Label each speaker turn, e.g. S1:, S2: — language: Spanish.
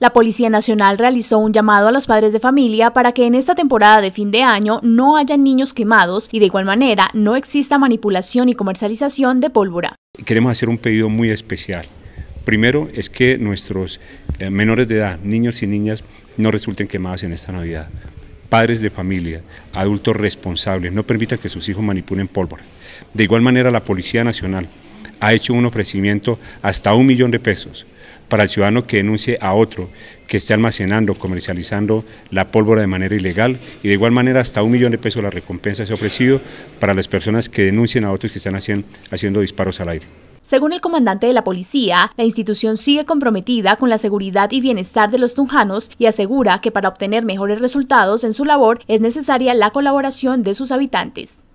S1: La Policía Nacional realizó un llamado a los padres de familia para que en esta temporada de fin de año no haya niños quemados y de igual manera no exista manipulación y comercialización de pólvora.
S2: Queremos hacer un pedido muy especial. Primero es que nuestros eh, menores de edad, niños y niñas, no resulten quemados en esta Navidad. Padres de familia, adultos responsables, no permitan que sus hijos manipulen pólvora. De igual manera la Policía Nacional ha hecho un ofrecimiento hasta un millón de pesos para el ciudadano que denuncie a otro que esté almacenando, comercializando la pólvora de manera ilegal y de igual manera hasta un millón de pesos la recompensa se ha ofrecido para las personas que denuncien a otros que están haciendo, haciendo disparos al aire.
S1: Según el comandante de la policía, la institución sigue comprometida con la seguridad y
S3: bienestar de los tunjanos y asegura que para obtener mejores resultados en su labor es necesaria la colaboración de sus habitantes.